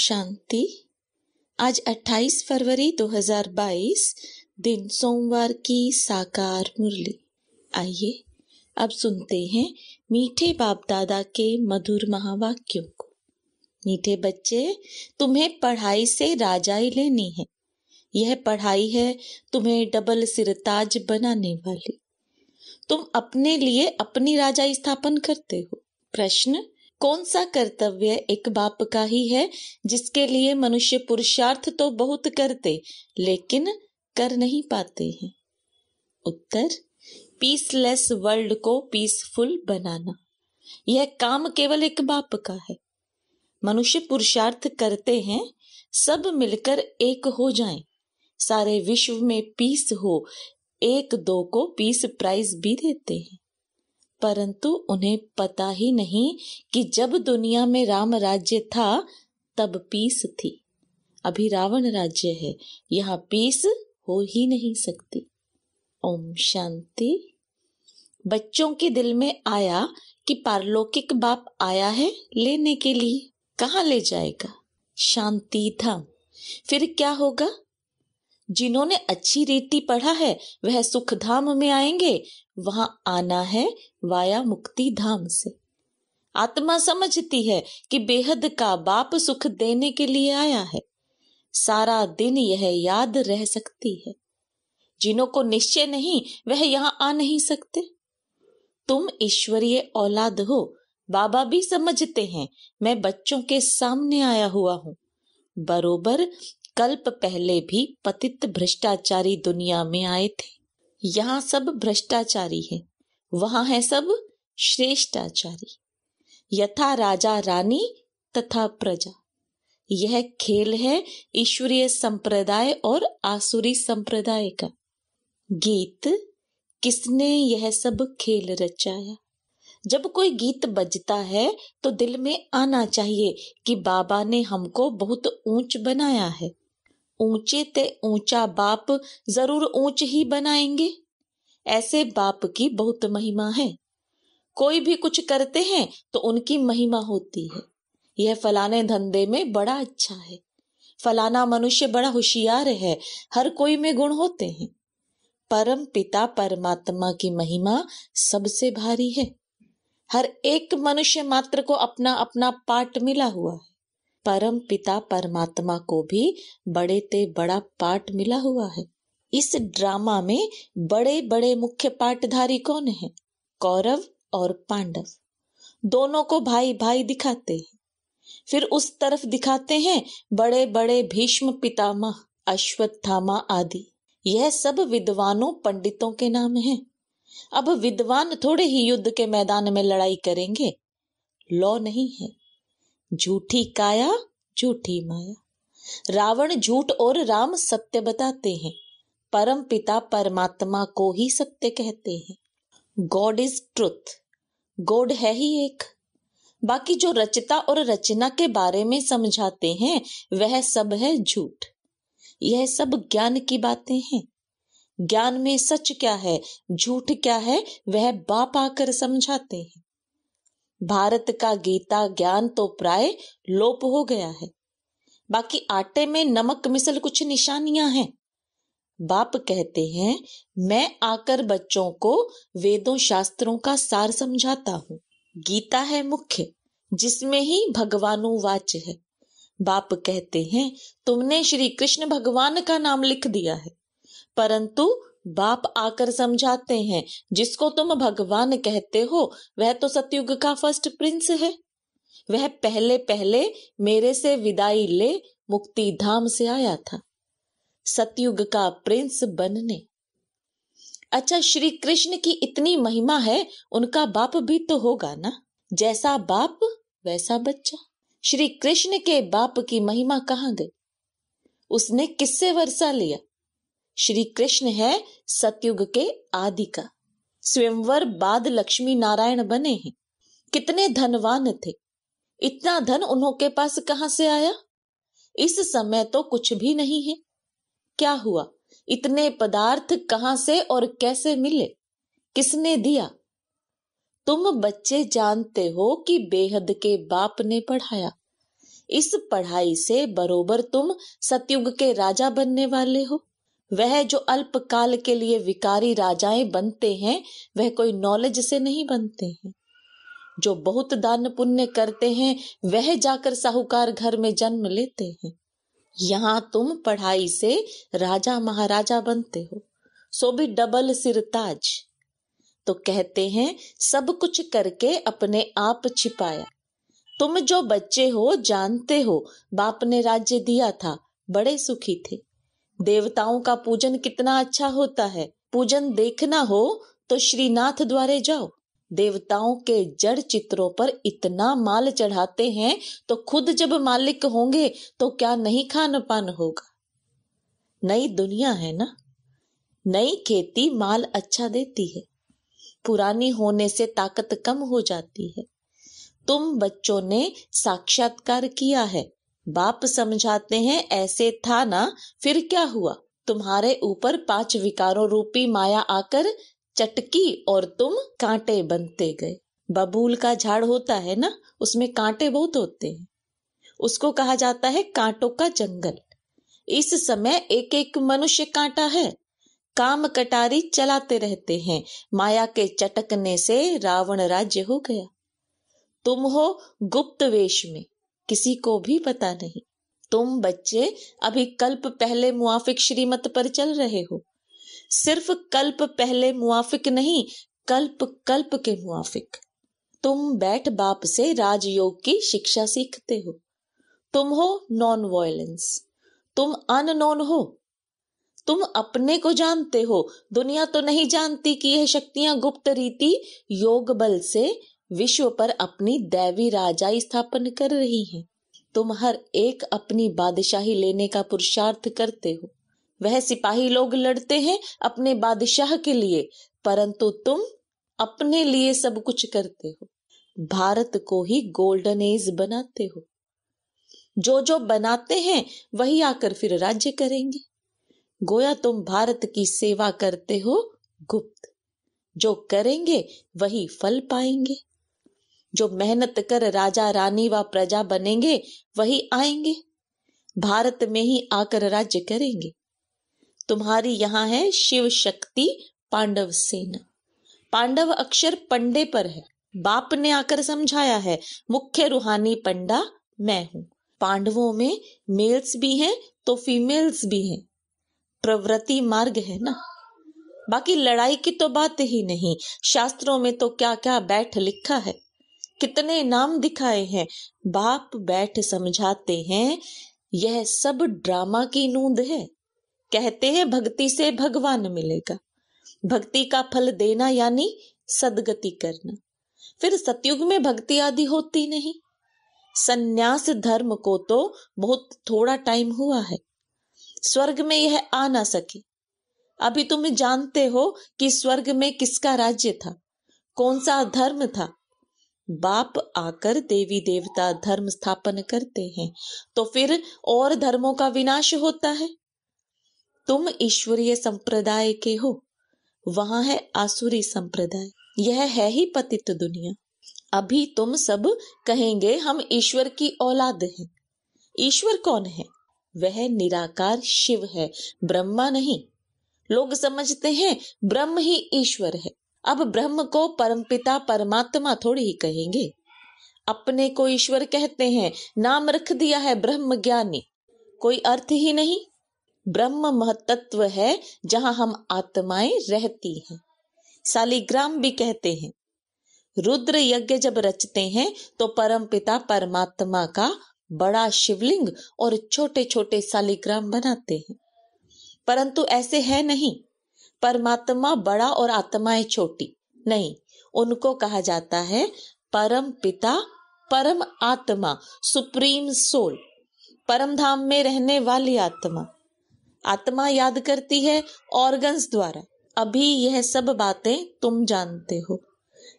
शांति आज 28 फरवरी 2022 दिन सोमवार की साकार मुरली आइए अब सुनते हैं मीठे बाप दादा के मधुर महावाक्यों को मीठे बच्चे तुम्हें पढ़ाई से राजाई लेनी है यह पढ़ाई है तुम्हें डबल सिरताज बनाने वाली तुम अपने लिए अपनी राजा स्थापन करते हो प्रश्न कौन सा कर्तव्य एक बाप का ही है जिसके लिए मनुष्य पुरुषार्थ तो बहुत करते लेकिन कर नहीं पाते हैं उत्तर पीसलेस वर्ल्ड को पीसफुल बनाना यह काम केवल एक बाप का है मनुष्य पुरुषार्थ करते हैं सब मिलकर एक हो जाएं, सारे विश्व में पीस हो एक दो को पीस प्राइज भी देते हैं परंतु उन्हें पता ही नहीं कि जब दुनिया में राम राज्य था तब पीस थी अभी रावण राज्य है यहाँ पीस हो ही नहीं सकती ओम शांति बच्चों के दिल में आया कि पारलौकिक बाप आया है लेने के लिए कहा ले जाएगा शांति धाम फिर क्या होगा जिन्होंने अच्छी रीति पढ़ा है वह सुख धाम में आएंगे वहां आना है वाया मुक्ति धाम से आत्मा समझती है कि बेहद का बाप सुख देने के लिए आया है सारा दिन यह याद रह सकती है जिन्हों को निश्चय नहीं वह यहां आ नहीं सकते तुम ईश्वरीय औलाद हो बाबा भी समझते हैं मैं बच्चों के सामने आया हुआ हूं बरोबर कल्प पहले भी पतित भ्रष्टाचारी दुनिया में आए थे यहाँ सब भ्रष्टाचारी है वहां है सब श्रेष्ठाचारी यथा राजा रानी तथा प्रजा यह खेल है ईश्वरीय संप्रदाय और आसुरी संप्रदाय का गीत किसने यह सब खेल रचाया जब कोई गीत बजता है तो दिल में आना चाहिए कि बाबा ने हमको बहुत ऊंच बनाया है ऊंचे ते ऊंचा बाप जरूर ऊंच ही बनाएंगे ऐसे बाप की बहुत महिमा है कोई भी कुछ करते हैं तो उनकी महिमा होती है यह फलाने धंधे में बड़ा अच्छा है फलाना मनुष्य बड़ा होशियार है हर कोई में गुण होते हैं परम पिता परमात्मा की महिमा सबसे भारी है हर एक मनुष्य मात्र को अपना अपना पाठ मिला हुआ है परम पिता परमात्मा को भी बड़े ते बड़ा पाठ मिला हुआ है इस ड्रामा में बड़े बड़े मुख्य पाठधारी कौन हैं? कौरव और पांडव दोनों को भाई भाई दिखाते हैं फिर उस तरफ दिखाते हैं बड़े बड़े भीष्म पितामह अश्वत्थामा आदि यह सब विद्वानों पंडितों के नाम हैं। अब विद्वान थोड़े ही युद्ध के मैदान में लड़ाई करेंगे लॉ नहीं है झूठी काया झूठी माया रावण झूठ और राम सत्य बताते हैं परम पिता परमात्मा को ही सत्य कहते हैं गॉड इज ट्रुथ गॉड है ही एक बाकी जो रचता और रचना के बारे में समझाते हैं वह सब है झूठ यह सब ज्ञान की बातें हैं ज्ञान में सच क्या है झूठ क्या है वह बाप आकर समझाते हैं भारत का गीता ज्ञान तो प्राय लोप हो गया है बाकी आटे में नमक मिसल कुछ निशानियां हैं बाप कहते हैं मैं आकर बच्चों को वेदों शास्त्रों का सार समझाता हूँ गीता है मुख्य जिसमें ही भगवानुवाच है बाप कहते हैं तुमने श्री कृष्ण भगवान का नाम लिख दिया है परंतु बाप आकर समझाते हैं जिसको तुम भगवान कहते हो वह तो सतयुग का फर्स्ट प्रिंस है वह पहले पहले मेरे से विदाई ले मुक्ति धाम से आया था सतयुग का प्रिंस बनने अच्छा श्री कृष्ण की इतनी महिमा है उनका बाप भी तो होगा ना जैसा बाप वैसा बच्चा श्री कृष्ण के बाप की महिमा कहाँ गई उसने किससे वर्षा लिया श्री कृष्ण है सतयुग के आदि का स्वयंवर बाद लक्ष्मी नारायण बने हैं कितने धनवान थे इतना धन उन्होंने पास कहां से आया इस समय तो कुछ भी नहीं है क्या हुआ इतने पदार्थ कहां से और कैसे मिले किसने दिया तुम बच्चे जानते हो कि बेहद के बाप ने पढ़ाया इस पढ़ाई से बरोबर तुम सतयुग के राजा बनने वाले हो वह जो अल्पकाल के लिए विकारी राजाएं बनते हैं वह कोई नॉलेज से नहीं बनते हैं जो बहुत दान पुण्य करते हैं वह जाकर साहूकार घर में जन्म लेते हैं यहाँ तुम पढ़ाई से राजा महाराजा बनते हो सो भी डबल सिरताज तो कहते हैं सब कुछ करके अपने आप छिपाया तुम जो बच्चे हो जानते हो बाप ने राज्य दिया था बड़े सुखी थे देवताओं का पूजन कितना अच्छा होता है पूजन देखना हो तो श्रीनाथ द्वारे जाओ देवताओं के जड़ चित्रों पर इतना माल चढ़ाते हैं तो खुद जब मालिक होंगे तो क्या नहीं खान पान होगा नई दुनिया है ना नई खेती माल अच्छा देती है पुरानी होने से ताकत कम हो जाती है तुम बच्चों ने साक्षात्कार किया है बाप समझाते हैं ऐसे था ना फिर क्या हुआ तुम्हारे ऊपर पांच विकारों रूपी माया आकर चटकी और तुम कांटे बनते गए बबूल का झाड़ होता है ना उसमें कांटे बहुत होते हैं उसको कहा जाता है कांटों का जंगल इस समय एक एक मनुष्य कांटा है काम कटारी चलाते रहते हैं माया के चटकने से रावण राज्य हो गया तुम हो गुप्त वेश में किसी को भी पता नहीं तुम बच्चे अभी कल्प पहले मुआफिक श्रीमत पर चल रहे हो सिर्फ कल्प पहले मुआफिक नहीं कल्प कल्प के मुआफिक तुम बैठ बाप से राजयोग की शिक्षा सीखते हो तुम हो नॉन वायलेंस तुम अननोन हो तुम अपने को जानते हो दुनिया तो नहीं जानती कि यह शक्तियां गुप्त रीति योग बल से विश्व पर अपनी दैवी राजाई स्थापन कर रही हैं। तुम हर एक अपनी बादशाही लेने का पुरुषार्थ करते हो वह सिपाही लोग लड़ते हैं अपने बादशाह के लिए परंतु तुम अपने लिए सब कुछ करते हो भारत को ही गोल्डन एज बनाते हो जो जो बनाते हैं वही आकर फिर राज्य करेंगे गोया तुम भारत की सेवा करते हो गुप्त जो करेंगे वही फल पाएंगे जो मेहनत कर राजा रानी व प्रजा बनेंगे वही आएंगे भारत में ही आकर राज्य करेंगे तुम्हारी यहाँ है शिव शक्ति पांडव सेना पांडव अक्षर पंडे पर है बाप ने आकर समझाया है मुख्य रूहानी पंडा मैं हूं पांडवों में मेल्स भी हैं तो फीमेल्स भी हैं प्रवृत्ति मार्ग है ना बाकी लड़ाई की तो बात ही नहीं शास्त्रों में तो क्या क्या बैठ लिखा है कितने नाम दिखाए हैं बाप बैठ समझाते हैं यह सब ड्रामा की नूंद है कहते हैं भक्ति से भगवान मिलेगा भक्ति का फल देना यानी सदगति करना फिर सतयुग में भक्ति आदि होती नहीं सन्यास धर्म को तो बहुत थोड़ा टाइम हुआ है स्वर्ग में यह आ ना सके अभी तुम जानते हो कि स्वर्ग में किसका राज्य था कौन सा धर्म था बाप आकर देवी देवता धर्म स्थापन करते हैं तो फिर और धर्मों का विनाश होता है तुम ईश्वरीय संप्रदाय के हो वहां है आसुरी संप्रदाय यह है ही पतित दुनिया अभी तुम सब कहेंगे हम ईश्वर की औलाद हैं ईश्वर कौन है वह निराकार शिव है ब्रह्मा नहीं लोग समझते हैं ब्रह्म ही ईश्वर है अब ब्रह्म को परमपिता परमात्मा थोड़ी ही कहेंगे अपने को ईश्वर कहते हैं नाम रख दिया है ब्रह्म ज्ञानी कोई अर्थ ही नहीं ब्रह्म महतत्व है जहां हम आत्माएं रहती हैं सालिग्राम भी कहते हैं रुद्र यज्ञ जब रचते हैं तो परमपिता परमात्मा का बड़ा शिवलिंग और छोटे छोटे सालिग्राम बनाते हैं परंतु ऐसे है नहीं परमात्मा बड़ा और आत्माएं छोटी नहीं उनको कहा जाता है परम पिता परम आत्मा सुप्रीम सोल परम धाम में रहने वाली आत्मा आत्मा याद करती है ऑर्गन्स द्वारा अभी यह सब बातें तुम जानते हो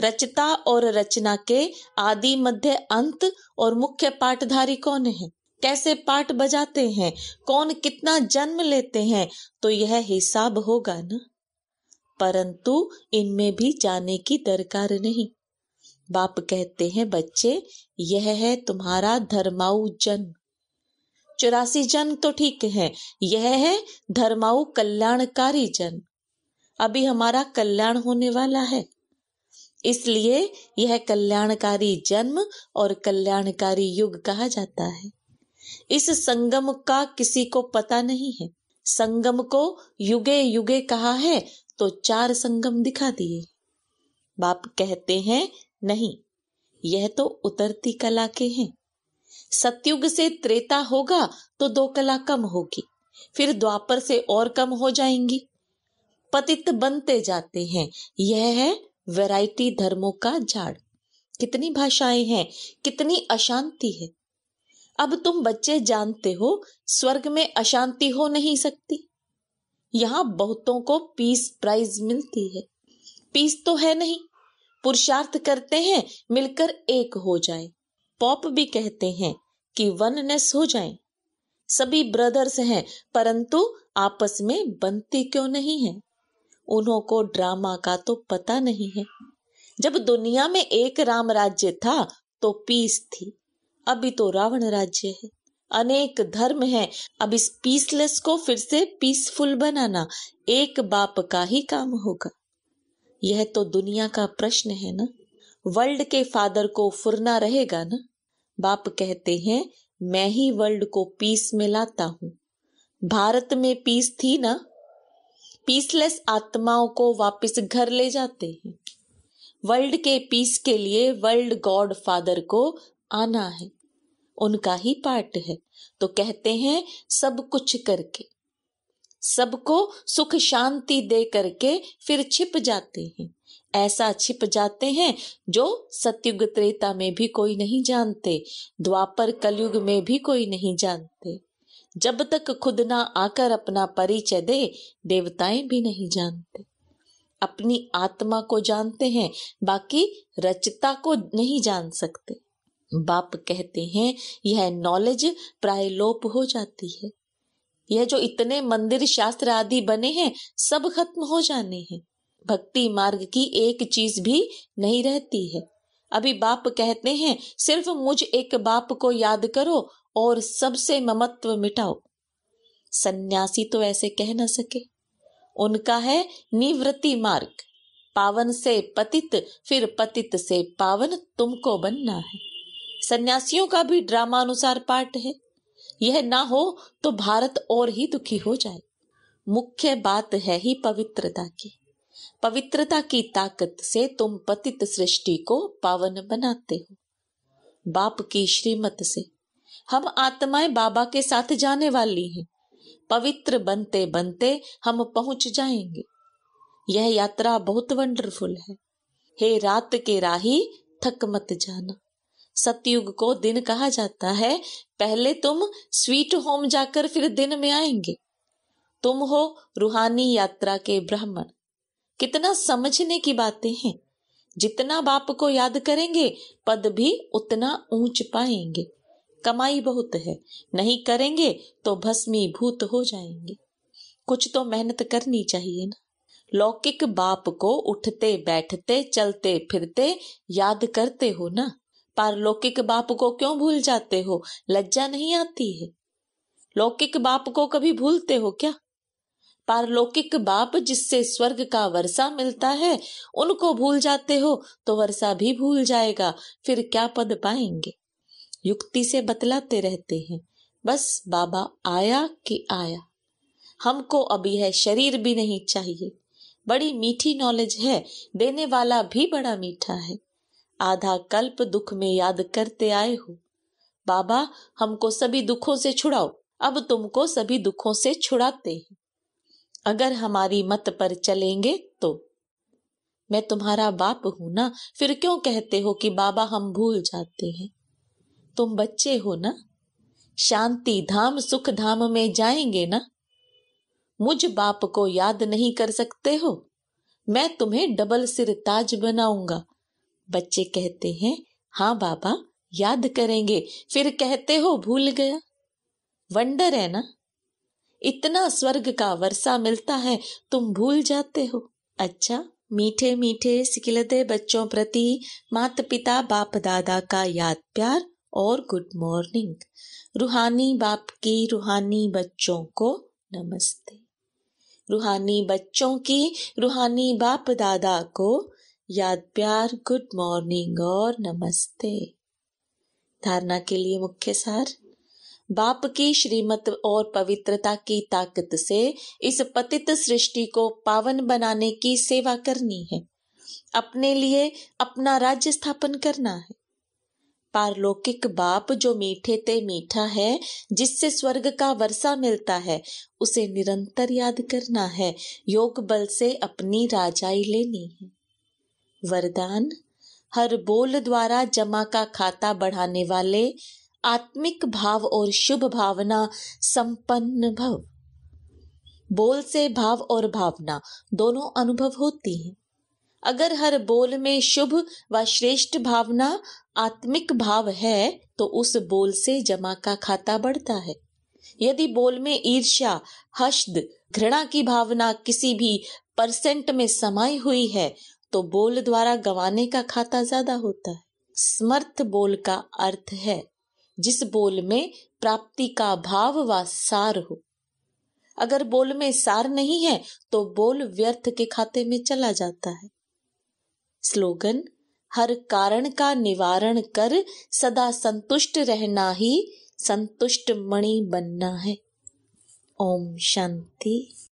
रचता और रचना के आदि मध्य अंत और मुख्य पाठधारी कौन है कैसे पाठ बजाते हैं कौन कितना जन्म लेते हैं तो यह हिसाब होगा ना परंतु इनमें भी जाने की दरकार नहीं बाप कहते हैं बच्चे यह है तुम्हारा धर्माऊ जन्म चौरासी जन्म तो ठीक है यह है धर्माऊ कल्याणकारी जन्म अभी हमारा कल्याण होने वाला है इसलिए यह कल्याणकारी जन्म और कल्याणकारी युग कहा जाता है इस संगम का किसी को पता नहीं है संगम को युगे युगे कहा है तो चार संगम दिखा दिए बाप कहते हैं नहीं यह तो उतरती कला के हैं सत्युग से त्रेता होगा तो दो कला कम होगी फिर द्वापर से और कम हो जाएंगी पतित बनते जाते हैं यह है वैरायटी धर्मों का झाड़ कितनी भाषाएं हैं कितनी अशांति है अब तुम बच्चे जानते हो स्वर्ग में अशांति हो नहीं सकती यहां बहुतों को पीस प्राइज मिलती है पीस तो है नहीं पुरुषार्थ करते हैं मिलकर एक हो जाए पॉप भी कहते हैं कि वननेस हो जाए सभी ब्रदर्स हैं परंतु आपस में बनती क्यों नहीं है उन्हों को ड्रामा का तो पता नहीं है जब दुनिया में एक राम राज्य था तो पीस थी अभी तो रावण राज्य है अनेक धर्म है अब इस पीसलेस को फिर से पीसफुल बनाना एक बाप का ही काम होगा यह तो दुनिया का प्रश्न है ना वर्ल्ड के फादर को फुरना रहेगा ना बाप कहते हैं मैं ही वर्ल्ड को पीस में लाता हूं भारत में पीस थी ना पीसलेस आत्माओं को वापस घर ले जाते हैं वर्ल्ड के पीस के लिए वर्ल्ड गॉड फादर को आना है उनका ही पार्ट है तो कहते हैं सब कुछ करके सबको सुख शांति दे करके फिर छिप जाते हैं ऐसा छिप जाते हैं जो सतयुग त्रेता में भी कोई नहीं जानते द्वापर कलयुग में भी कोई नहीं जानते जब तक खुद ना आकर अपना परिचय दे देवताएं भी नहीं जानते अपनी आत्मा को जानते हैं बाकी रचता को नहीं जान सकते बाप कहते हैं यह नॉलेज प्रायलोप हो जाती है यह जो इतने मंदिर शास्त्र आदि बने हैं सब खत्म हो जाने हैं भक्ति मार्ग की एक चीज भी नहीं रहती है अभी बाप कहते हैं सिर्फ मुझ एक बाप को याद करो और सबसे ममत्व मिटाओ सन्यासी तो ऐसे कह ना सके उनका है निवृत्ति मार्ग पावन से पतित फिर पतित से पावन तुमको बनना है सन्यासियों का भी ड्रामा अनुसार पाठ है यह ना हो तो भारत और ही दुखी हो जाए मुख्य बात है ही पवित्रता की पवित्रता की ताकत से तुम पतित सृष्टि को पावन बनाते हो बाप की श्रीमत से हम आत्माएं बाबा के साथ जाने वाली हैं पवित्र बनते बनते हम पहुंच जाएंगे यह यात्रा बहुत वंडरफुल है हे रात के राही थक मत जाना सत्युग को दिन कहा जाता है पहले तुम स्वीट होम जाकर फिर दिन में आएंगे तुम हो रूहानी यात्रा के ब्राह्मण कितना समझने की बातें हैं जितना बाप को याद करेंगे पद भी उतना ऊंच पाएंगे कमाई बहुत है नहीं करेंगे तो भस्मी भूत हो जाएंगे कुछ तो मेहनत करनी चाहिए ना लौकिक बाप को उठते बैठते चलते फिरते याद करते हो ना पारलौकिक बाप को क्यों भूल जाते हो लज्जा नहीं आती है लौकिक बाप को कभी भूलते हो क्या पारलौकिक बाप जिससे स्वर्ग का वर्षा मिलता है उनको भूल जाते हो तो वर्षा भी भूल जाएगा फिर क्या पद पाएंगे युक्ति से बतलाते रहते हैं बस बाबा आया कि आया हमको अभी है शरीर भी नहीं चाहिए बड़ी मीठी नॉलेज है देने वाला भी बड़ा मीठा है आधा कल्प दुख में याद करते आए हो बाबा हमको सभी दुखों से छुड़ाओ अब तुमको सभी दुखों से छुड़ाते हैं अगर हमारी मत पर चलेंगे तो मैं तुम्हारा बाप हूं ना फिर क्यों कहते हो कि बाबा हम भूल जाते हैं तुम बच्चे हो ना शांति धाम सुख धाम में जाएंगे ना मुझ बाप को याद नहीं कर सकते हो मैं तुम्हें डबल सिर ताज बनाऊंगा बच्चे कहते हैं हाँ बाबा याद करेंगे फिर कहते हो भूल गया वंडर है ना इतना स्वर्ग का वर्षा मिलता है तुम भूल जाते हो अच्छा मीठे मीठे सिकलते बच्चों प्रति मात पिता बाप दादा का याद प्यार और गुड मॉर्निंग रूहानी बाप की रूहानी बच्चों को नमस्ते रूहानी बच्चों की रूहानी बाप दादा को याद प्यार गुड मॉर्निंग और नमस्ते धारणा के लिए मुख्य सार बाप की श्रीमत और पवित्रता की ताकत से इस पतित सृष्टि को पावन बनाने की सेवा करनी है अपने लिए अपना राज्य स्थापन करना है पारलौकिक बाप जो मीठे ते मीठा है जिससे स्वर्ग का वर्षा मिलता है उसे निरंतर याद करना है योग बल से अपनी राजाई लेनी है वरदान हर बोल द्वारा जमा का खाता बढ़ाने वाले आत्मिक भाव और शुभ भावना संपन्न भव बोल से भाव और भावना दोनों अनुभव होती हैं अगर हर बोल में शुभ व श्रेष्ठ भावना आत्मिक भाव है तो उस बोल से जमा का खाता बढ़ता है यदि बोल में ईर्ष्या हष्द घृणा की भावना किसी भी परसेंट में समाई हुई है तो बोल द्वारा गवाने का खाता ज्यादा होता है समर्थ बोल का अर्थ है जिस बोल में प्राप्ति का भाव व सार हो अगर बोल में सार नहीं है तो बोल व्यर्थ के खाते में चला जाता है स्लोगन हर कारण का निवारण कर सदा संतुष्ट रहना ही संतुष्ट मणि बनना है ओम शांति